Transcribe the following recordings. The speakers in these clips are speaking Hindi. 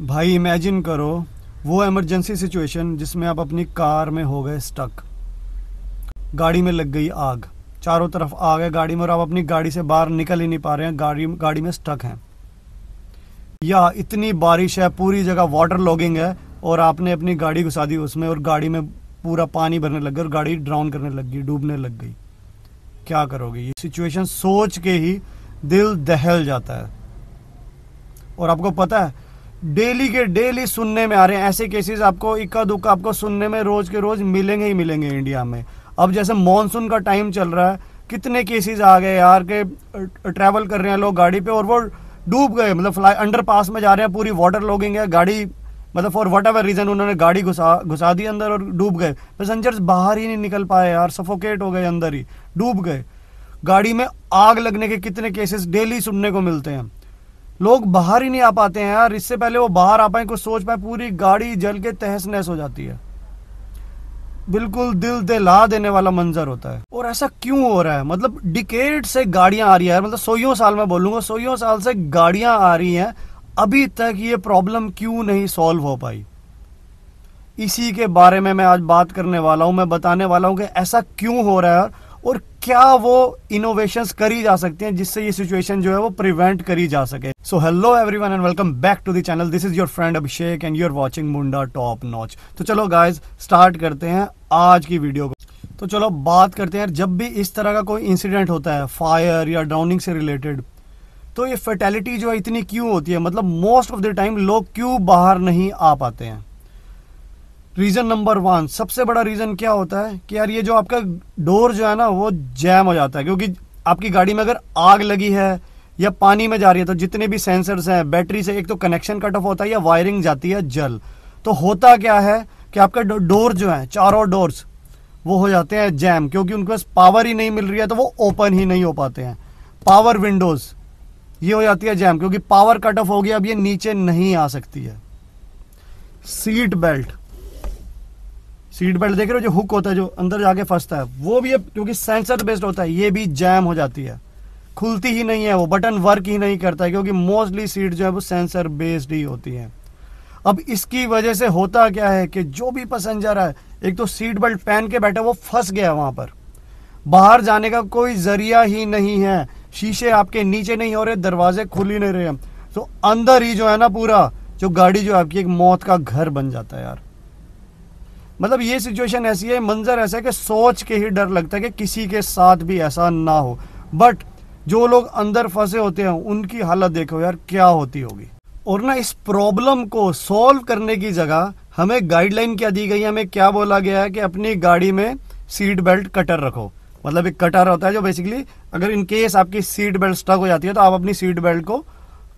भाई इमेजिन करो वो एमरजेंसी सिचुएशन जिसमें आप अपनी कार में हो गए स्टक गाड़ी में लग गई आग चारों तरफ आग है गाड़ी में और आप अपनी गाड़ी से बाहर निकल ही नहीं पा रहे हैं गाड़ी गाड़ी में स्टक हैं या इतनी बारिश है पूरी जगह वाटर लॉगिंग है और आपने अपनी गाड़ी घुसा दी उसमें और गाड़ी में पूरा पानी भरने लग गया और गाड़ी ड्राउन करने लग गई डूबने लग गई क्या करोगे ये सिचुएशन सोच के ही दिल दहल जाता है और आपको पता है डेली के डेली सुनने में आ रहे हैं ऐसे केसेस आपको इक्का दुक्का आपको सुनने में रोज के रोज मिलेंगे ही मिलेंगे इंडिया में अब जैसे मॉनसून का टाइम चल रहा है कितने केसेस आ गए यार के ट्रैवल कर रहे हैं लोग गाड़ी पे और वो डूब गए मतलब फ्लाई अंडर पास में जा रहे हैं पूरी वाटर लॉगिंग है गाड़ी मतलब फॉर वट एवर रीज़न उन्होंने गाड़ी घुसा घुसा दी अंदर और डूब गए पैसेंजर्स बाहर ही नहीं निकल पाए यार सफोकेट हो गए अंदर ही डूब गए गाड़ी में आग लगने के कितने केसेस डेली सुनने को मिलते हैं लोग बाहर ही नहीं आ पाते हैं यार इससे पहले वो बाहर आ पाए कुछ सोच पाए पूरी गाड़ी जल के तहस नहस हो जाती है बिल्कुल दिल दिला देने वाला मंजर होता है और ऐसा क्यों हो रहा है मतलब डिकेट से गाड़ियां आ रही है मतलब सोइयों साल में बोलूंगा सोइयों साल से गाड़ियां आ रही हैं अभी तक ये प्रॉब्लम क्यों नहीं सॉल्व हो पाई इसी के बारे में मैं आज बात करने वाला हूं मैं बताने वाला हूं कि ऐसा क्यों हो रहा है और क्या वो इनोवेशन करी जा सकती हैं जिससे ये सिचुएशन जो है वो प्रिवेंट करी जा सके so hello everyone and welcome back to the channel this is your friend Abhishek and you are watching Munda Top Notch तो चलो गाइज स्टार्ट करते हैं आज की वीडियो को तो चलो बात करते हैं जब भी इस तरह का कोई इंसिडेंट होता है फायर या ड्राउनिंग से रिलेटेड तो ये फर्टेलिटी जो है इतनी क्यों होती है मतलब मोस्ट ऑफ द टाइम लोग क्यों बाहर नहीं आ पाते हैं रीज़न नंबर वन सबसे बड़ा रीज़न क्या होता है कि यार ये जो आपका डोर जो है ना वो जैम हो जाता है क्योंकि आपकी गाड़ी में अगर आग लगी है या पानी में जा रही है तो जितने भी सेंसर्स हैं बैटरी से एक तो कनेक्शन कट ऑफ होता है या वायरिंग जाती है जल तो होता क्या है कि आपका डोर जो है चारों डोर्स वो हो जाते हैं जैम क्योंकि उनके पास पावर ही नहीं मिल रही है तो वो ओपन ही नहीं हो पाते हैं पावर विंडोज़ ये हो जाती है जैम क्योंकि पावर कट ऑफ हो गया अब ये नीचे नहीं आ सकती है सीट बेल्ट सीट बेल्ट देख रहे हो जो हुक होता है जो अंदर जाके फंसता है वो भी क्योंकि सेंसर बेस्ड होता है ये भी जैम हो जाती है खुलती ही नहीं है वो बटन वर्क ही नहीं करता है क्योंकि मोस्टली सीट जो है वो सेंसर बेस्ड ही होती है अब इसकी वजह से होता क्या है कि जो भी पैसेंजर है एक तो सीट बेल्ट पहन के बैठा वो फंस गया वहां पर बाहर जाने का कोई जरिया ही नहीं है शीशे आपके नीचे नहीं हो रहे दरवाजे खुल ही नहीं रहे तो अंदर ही जो है ना पूरा जो गाड़ी जो आपकी एक मौत का घर बन जाता है यार मतलब ये सिचुएशन ऐसी है मंजर ऐसा है कि सोच के ही डर लगता है कि किसी के साथ भी ऐसा ना हो बट जो लोग अंदर फंसे होते हैं उनकी हालत देखो यार क्या होती होगी और ना इस प्रॉब्लम को सॉल्व करने की जगह हमें गाइडलाइन क्या दी गई है हमें क्या बोला गया है कि अपनी गाड़ी में सीट बेल्ट कटर रखो मतलब एक कटर होता है जो बेसिकली अगर इन केस आपकी सीट बेल्ट स्टक हो जाती है तो आप अपनी सीट बेल्ट को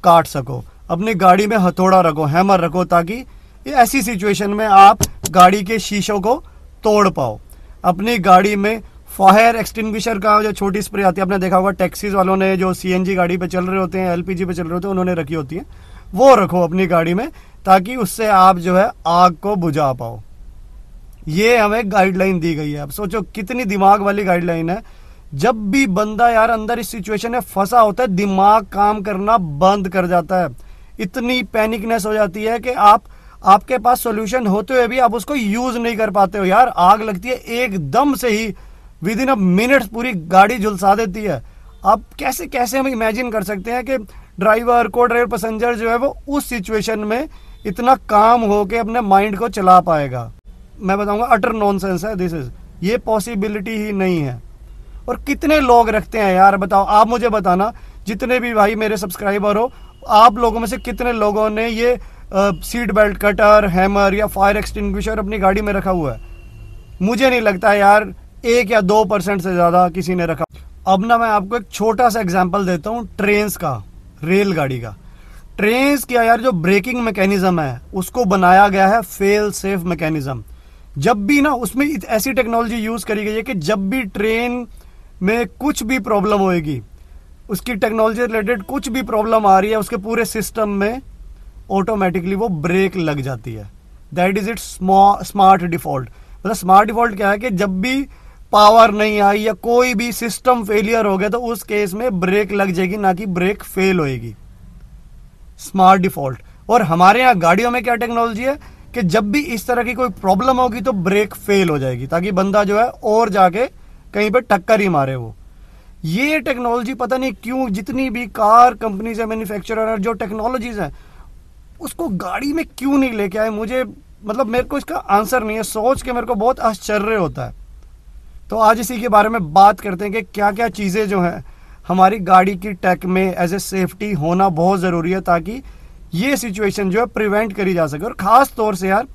काट सको अपनी गाड़ी में हथौड़ा रखो हैमर रखो ताकि ऐसी सिचुएशन में आप गाड़ी के शीशों को तोड़ पाओ अपनी गाड़ी में फायर एक्सटिंग्विशर का जो छोटी स्प्रे आती है आपने देखा होगा टैक्सीज वालों ने जो सीएनजी गाड़ी पे चल रहे होते हैं एलपीजी पे चल रहे होते हैं उन्होंने रखी होती है वो रखो अपनी गाड़ी में ताकि उससे आप जो है आग को बुझा पाओ ये हमें गाइडलाइन दी गई है आप सोचो कितनी दिमाग वाली गाइडलाइन है जब भी बंदा यार अंदर इस सिचुएशन में फंसा होता है दिमाग काम करना बंद कर जाता है इतनी पैनिकनेस हो जाती है कि आप आपके पास सोल्यूशन होते हुए भी आप उसको यूज नहीं कर पाते हो यार आग लगती है एकदम से ही विद इन अ मिनट पूरी गाड़ी झुलसा देती है आप कैसे कैसे हम इमेजिन कर सकते हैं कि ड्राइवर को ड्राइवर पैसेंजर जो है वो उस सिचुएशन में इतना काम हो के अपने माइंड को चला पाएगा मैं बताऊंगा अटर नॉनसेंस है दिस इज ये पॉसिबिलिटी ही नहीं है और कितने लोग रखते हैं यार बताओ आप मुझे बताना जितने भी भाई मेरे सब्सक्राइबर हो आप लोगों में से कितने लोगों ने ये सीट बेल्ट कटर हैमर या फायर एक्सटिंग्विशर अपनी गाड़ी में रखा हुआ है मुझे नहीं लगता यार एक या दो परसेंट से ज़्यादा किसी ने रखा अब ना मैं आपको एक छोटा सा एग्जाम्पल देता हूँ ट्रेन्स का रेलगाड़ी का ट्रेन्स का यार जो ब्रेकिंग मैकेनिज्म है उसको बनाया गया है फेल सेफ मैकेनिज्म जब भी ना उसमें ऐसी टेक्नोलॉजी यूज़ करी गई है कि जब भी ट्रेन में कुछ भी प्रॉब्लम होएगी उसकी टेक्नोलॉजी रिलेटेड कुछ भी प्रॉब्लम आ रही है उसके पूरे सिस्टम में ऑटोमेटिकली वो ब्रेक लग जाती है that is it smart default मतलब स्मार्ट डिफॉल्ट क्या है कि जब भी पावर नहीं आई या कोई भी सिस्टम फेलियर हो गया तो उस केस में ब्रेक लग जाएगी ना कि ब्रेक फेल होएगी स्मार्ट डिफॉल्ट और हमारे यहाँ गाड़ियों में क्या टेक्नोलॉजी है कि जब भी इस तरह की कोई प्रॉब्लम होगी तो ब्रेक फेल हो जाएगी ताकि बंदा जो है और जाके कहीं पर टक्कर ही मारे वो ये टेक्नोलॉजी पता नहीं क्यों जितनी भी कार कंपनीज है मैन्युफैक्चरर जो टेक्नोलॉजीज हैं उसको गाड़ी में क्यों नहीं लेके आए मुझे मतलब मेरे को इसका आंसर नहीं है सोच के मेरे को बहुत आश्चर्य होता है तो आज इसी के बारे में बात करते हैं कि क्या क्या चीज़ें जो हैं हमारी गाड़ी की टैक में एज ए सेफ्टी होना बहुत ज़रूरी है ताकि ये सिचुएशन जो है प्रिवेंट करी जा सके और ख़ास तौर से यार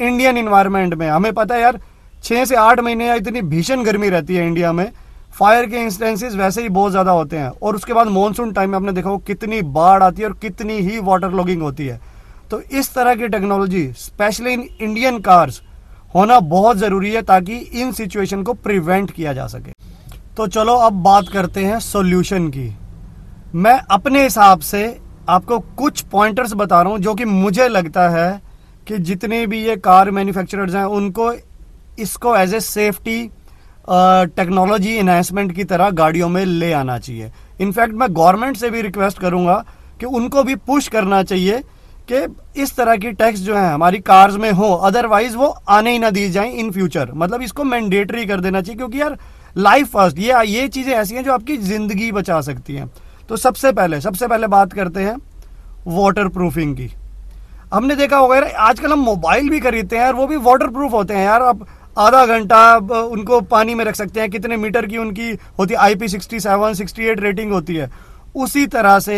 इंडियन इन्वायरमेंट में हमें पता है यार छः से आठ महीने या इतनी भीषण गर्मी रहती है इंडिया में फायर के इंस्टेंसेस वैसे ही बहुत ज़्यादा होते हैं और उसके बाद मानसून टाइम में आपने देखा वो कितनी बाढ़ आती है और कितनी ही वाटर लॉगिंग होती है तो इस तरह की technology specially in Indian cars होना बहुत ज़रूरी है ताकि इन सिचुएशन को प्रिवेंट किया जा सके तो चलो अब बात करते हैं सोल्यूशन की मैं अपने हिसाब से आपको कुछ पॉइंटर्स बता रहा हूँ जो कि मुझे लगता है कि जितने भी ये कार मैन्युफैक्चरर्स हैं उनको इसको as a safety technology enhancement की तरह गाड़ियों में ले आना चाहिए इनफैक्ट मैं गवर्नमेंट से भी रिक्वेस्ट करूँगा कि उनको भी पुश करना चाहिए कि इस तरह की टैक्स जो है हमारी कार्स में हो अदरवाइज वो आने ही ना दी जाए इन फ्यूचर मतलब इसको मैंडेटरी कर देना चाहिए क्योंकि यार लाइफ फर्स्ट ये ये चीज़ें ऐसी हैं जो आपकी ज़िंदगी बचा सकती हैं तो सबसे पहले सबसे पहले बात करते हैं वाटर प्रूफिंग की हमने देखा होगा यार आजकल हम मोबाइल भी खरीदते हैं यार वो भी वाटर प्रूफ होते हैं यार आप आधा घंटा उनको पानी में रख सकते हैं कितने मीटर की उनकी होती है I P sixty seven sixty eight rating होती है उसी तरह से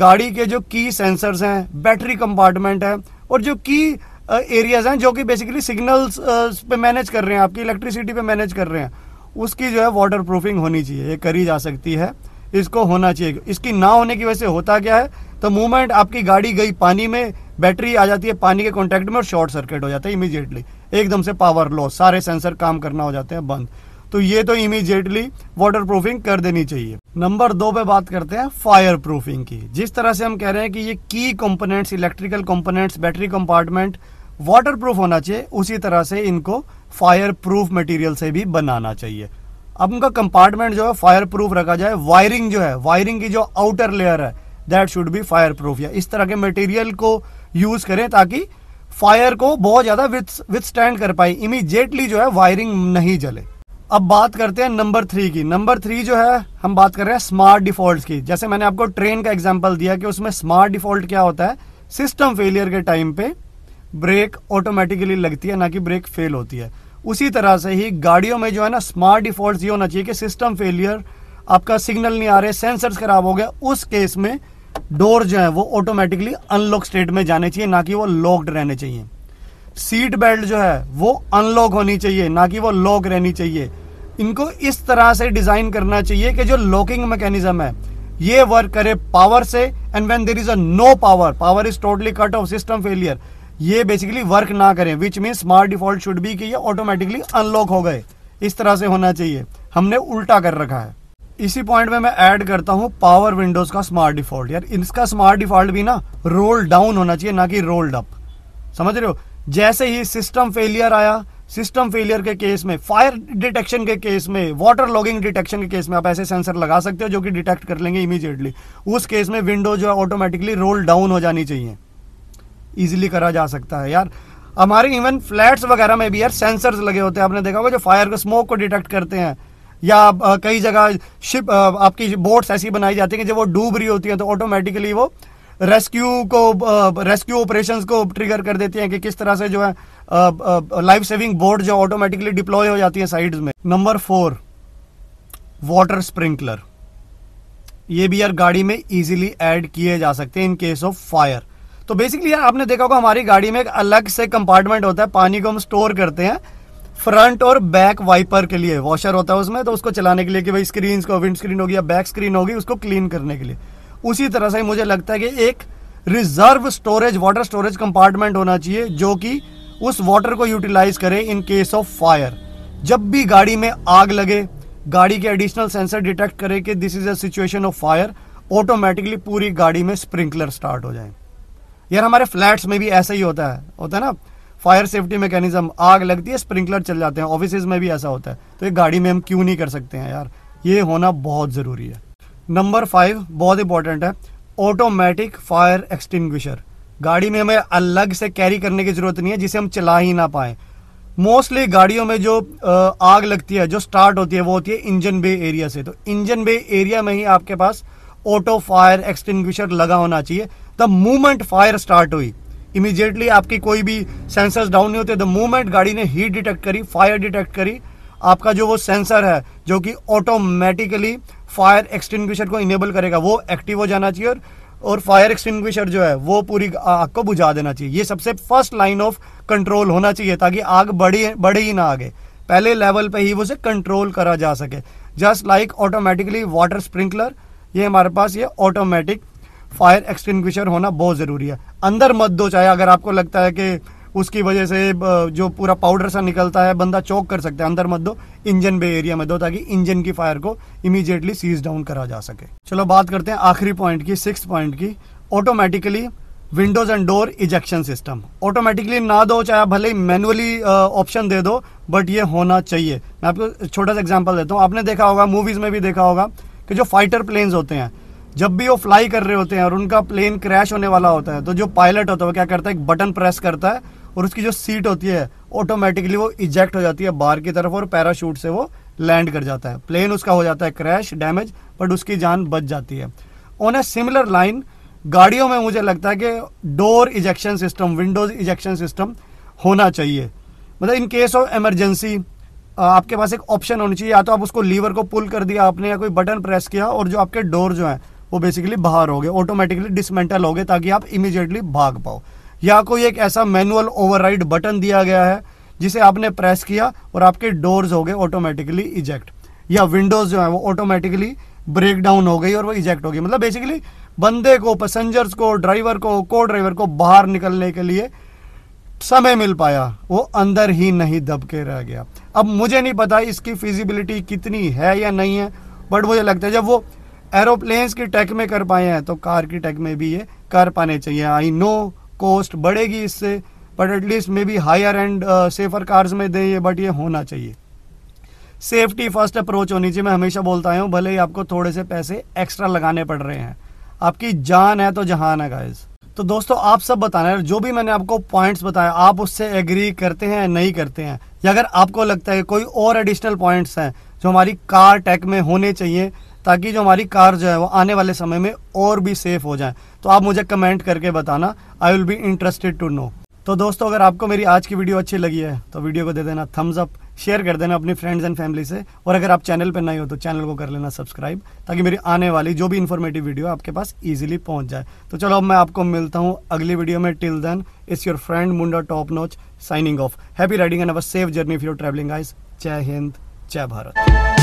गाड़ी के जो की सेंसर्स हैं बैटरी कंपार्टमेंट है और जो की एरियाज हैं जो कि बेसिकली सिग्नल्स पे मैनेज कर रहे हैं आपकी इलेक्ट्रिसिटी पे मैनेज कर रहे हैं उसकी जो है वाटर प्रूफिंग होनी चाहिए ये करी जा सकती है इसको होना चाहिए इसकी ना होने की वजह से होता क्या है तो मूवमेंट आपकी गाड़ी गई पानी में बैटरी आ जाती है पानी के कॉन्टैक्ट में और शॉर्ट सर्किट हो जाता है इमीजिएटली एकदम से पावर लॉस सारे सेंसर काम करना हो जाते हैं बंद तो ये तो इमीजिएटली वाटर प्रूफिंग कर देनी चाहिए नंबर दो पे बात करते हैं फायर प्रूफिंग की जिस तरह से हम कह रहे हैं कि ये की components electrical components battery compartment waterproof होना चाहिए उसी तरह से इनको फायर प्रूफ मटेरियल से भी बनाना चाहिए अब उनका कंपार्टमेंट जो है फायर प्रूफ रखा जाए वायरिंग जो है वायरिंग की जो आउटर लेयर है that should be fireproof या इस तरह के मटेरियल को यूज करें ताकि फायर को बहुत ज्यादा विथ स्टैंड कर पाई इमीजिएटली जो है वायरिंग नहीं जले अब बात करते हैं नंबर थ्री की नंबर थ्री जो है हम बात कर रहे हैं स्मार्ट डिफॉल्ट की जैसे मैंने आपको ट्रेन का एग्जाम्पल दिया कि उसमें स्मार्ट डिफॉल्ट क्या होता है सिस्टम फेलियर के टाइम पे ब्रेक ऑटोमेटिकली लगती है ना कि ब्रेक फेल होती है उसी तरह से ही गाड़ियों में जो है ना स्मार्ट डिफॉल्ट ये होना चाहिए कि सिस्टम फेलियर आपका सिग्नल नहीं आ रहे सेंसर्स खराब हो गया उस केस में डोर जो है वो ऑटोमेटिकली अनलॉक स्टेट में जाने चाहिए ना कि वो लॉक्ड रहने चाहिए सीट बेल्ट जो है वो अनलॉक होनी चाहिए ना कि वो लॉक रहनी चाहिए इनको इस तरह से डिजाइन करना चाहिए कि जो लॉकिंग मैकेनिज्म है ये वर्क करे पावर से and when there is a no power power is totally cut off system failure ये बेसिकली वर्क ना करें which mean smart default should be कि ये ऑटोमेटिकली अनलॉक हो गए इस तरह से होना चाहिए हमने उल्टा कर रखा है इसी पॉइंट में मैं ऐड करता हूँ पावर विंडोज का स्मार्ट डिफॉल्ट यार इसका स्मार्ट डिफॉल्ट भी ना रोल डाउन होना चाहिए ना कि रोल्ड अप समझ रहे हो जैसे ही सिस्टम फेलियर आया सिस्टम फेलियर के केस में फायर डिटेक्शन के केस में वाटर लॉगिंग डिटेक्शन के केस में आप ऐसे सेंसर लगा सकते हो जो कि डिटेक्ट कर लेंगे इमीजिएटली उस केस में विंडो जो है ऑटोमेटिकली रोल डाउन हो जानी चाहिए इजिली करा जा सकता है यार हमारे इवन फ्लैट्स वगैरह में भी यार सेंसर्स लगे होते हैं आपने देखा होगा जो फायर को स्मोक को डिटेक्ट करते हैं या कई जगह शिप आपकी बोट्स ऐसी बनाई जाती हैं कि जब वो डूब रही होती हैं तो ऑटोमेटिकली वो रेस्क्यू को रेस्क्यू ऑपरेशंस को ट्रिगर कर देती हैं कि किस तरह से जो है लाइफ सेविंग बोट जो ऑटोमेटिकली डिप्लॉय हो जाती है साइड्स में नंबर फोर वाटर स्प्रिंकलर ये भी यार गाड़ी में इजीली ऐड किए जा सकते हैं इन केस ऑफ फायर तो बेसिकली यार आपने देखा होगा हमारी गाड़ी में एक अलग से कंपार्टमेंट होता है पानी को हम स्टोर करते हैं फ्रंट और बैक वाइपर के लिए वॉशर होता है उसमें तो उसको चलाने के लिए कि भाई स्क्रीन को विंड स्क्रीन होगी या बैक स्क्रीन होगी उसको क्लीन करने के लिए उसी तरह से मुझे लगता है कि एक reserve storage water storage compartment होना चाहिए जो कि उस वाटर को यूटिलाइज करे इन केस ऑफ फायर जब भी गाड़ी में आग लगे गाड़ी के एडिशनल सेंसर डिटेक्ट करे कि this is a situation of fire automatically पूरी गाड़ी में स्प्रिंकलर स्टार्ट हो जाए यार हमारे फ्लैट्स में भी ऐसा ही होता है होता है ना फायर सेफ्टी मैकेनिज्म आग लगती है स्प्रिंकलर चल जाते हैं ऑफिस में भी ऐसा होता है तो ये गाड़ी में हम क्यों नहीं कर सकते हैं यार ये होना बहुत ज़रूरी है नंबर फाइव बहुत इंपॉर्टेंट है ऑटोमेटिक फायर एक्सटिंग्विशर गाड़ी में हमें अलग से कैरी करने की ज़रूरत नहीं है जिसे हम चला ही ना पाए मोस्टली गाड़ियों में जो आग लगती है जो स्टार्ट होती है वो होती है इंजन बे एरिया से तो इंजन बे एरिया में ही आपके पास ऑटो फायर एक्सटिंग्विशर लगा होना चाहिए द मूवमेंट फायर स्टार्ट हुई इमीजिएटली आपकी कोई भी सेंसर्स डाउन नहीं होते द मोमेंट गाड़ी ने हीट डिटेक्ट करी फायर डिटेक्ट करी आपका जो वो सेंसर है जो कि ऑटोमेटिकली फायर एक्सटिंग्विशर को इनेबल करेगा वो एक्टिव हो जाना चाहिए और और फायर एक्सटिंग्विशर जो है वो पूरी आग को बुझा देना चाहिए ये सबसे फर्स्ट लाइन ऑफ कंट्रोल होना चाहिए ताकि आग बढ़ी बढ़े ही ना आगे पहले लेवल पे ही उसे कंट्रोल करा जा सके just like automatically water sprinkler ये हमारे पास ये ऑटोमेटिक फायर एक्सटिंग्विशर होना बहुत ज़रूरी है अंदर मत दो चाहे अगर आपको लगता है कि उसकी वजह से जो पूरा पाउडर सा निकलता है बंदा चौक कर सकता है अंदर मत दो इंजन बे एरिया में दो ताकि इंजन की फायर को इमीजिएटली सीज डाउन करा जा सके चलो बात करते हैं आखिरी पॉइंट की सिक्स पॉइंट की automatically windows and door ejection system automatically ना दो चाहे भले ही मैनुअली ऑप्शन दे दो बट ये होना चाहिए मैं आपको छोटा सा एग्जाम्पल देता हूँ आपने देखा होगा मूवीज में भी देखा होगा कि जो फाइटर प्लेन्स होते हैं जब भी वो फ्लाई कर रहे होते हैं और उनका प्लेन क्रैश होने वाला होता है तो जो पायलट होता है वो क्या करता है एक बटन प्रेस करता है और उसकी जो सीट होती है ऑटोमेटिकली वो इजेक्ट हो जाती है बाहर की तरफ और पैराशूट से वो लैंड कर जाता है प्लेन उसका हो जाता है क्रैश डैमेज बट उसकी जान बच जाती है ऑन ए सिमिलर लाइन गाड़ियों में मुझे लगता है कि door ejection system windows ejection system होना चाहिए मतलब इन केस ऑफ इमरजेंसी आपके पास एक ऑप्शन होनी चाहिए या तो आप उसको लीवर को पुल कर दिया आपने या कोई बटन प्रेस किया और जो आपके डोर जो हैं वो बेसिकली बाहर हो गए ऑटोमेटिकली डिसमेंटल हो गए ताकि आप इमीजिएटली भाग पाओ या कोई एक ऐसा मैनुअल ओवरराइड बटन दिया गया है जिसे आपने प्रेस किया और आपके डोर्स हो गए ऑटोमेटिकली इजेक्ट या विंडोज जो है वो ऑटोमेटिकली ब्रेक डाउन हो गई और वो इजेक्ट हो गई मतलब बेसिकली बंदे को पैसेंजर्स को ड्राइवर को को ड्राइवर को बाहर निकलने के लिए समय मिल पाया वो अंदर ही नहीं दब के रह गया अब मुझे नहीं पता इसकी फिजिबिलिटी कितनी है या नहीं है बट मुझे लगता है जब वो एरोप्लेन्स की टैक में कर पाए हैं तो कार की टैक में भी ये कर पाने चाहिए आई नो कॉस्ट बढ़ेगी इससे but at least maybe higher and safer cars में दें ये बट ये होना चाहिए सेफ्टी फर्स्ट अप्रोच होनी चाहिए मैं हमेशा बोलता हूँ भले ही आपको थोड़े से पैसे एक्स्ट्रा लगाने पड़ रहे हैं आपकी जान है तो जहान है गाइज तो दोस्तों आप सब बताना है जो भी मैंने आपको पॉइंट्स बताया आप उससे एग्री करते हैं नहीं करते हैं या अगर आपको लगता है कोई और एडिशनल पॉइंट्स हैं जो हमारी कार टैक में होने चाहिए ताकि जो हमारी कार जो है वो आने वाले समय में और भी सेफ हो जाए तो आप मुझे कमेंट करके बताना I will be interested to know तो दोस्तों अगर आपको मेरी आज की वीडियो अच्छी लगी है तो वीडियो को दे देना थम्स अप शेयर कर देना अपनी फ्रेंड्स एंड फैमिली से और अगर आप चैनल पर नहीं हो तो चैनल को कर लेना सब्सक्राइब ताकि मेरी आने वाली जो भी इन्फॉर्मेटिव वीडियो आपके पास इजीली पहुंच जाए तो चलो अब मैं आपको मिलता हूं अगली वीडियो में till then it's your friend Munda Top Notch signing off happy riding and our safe journey for your eyes जय हिंद जय भारत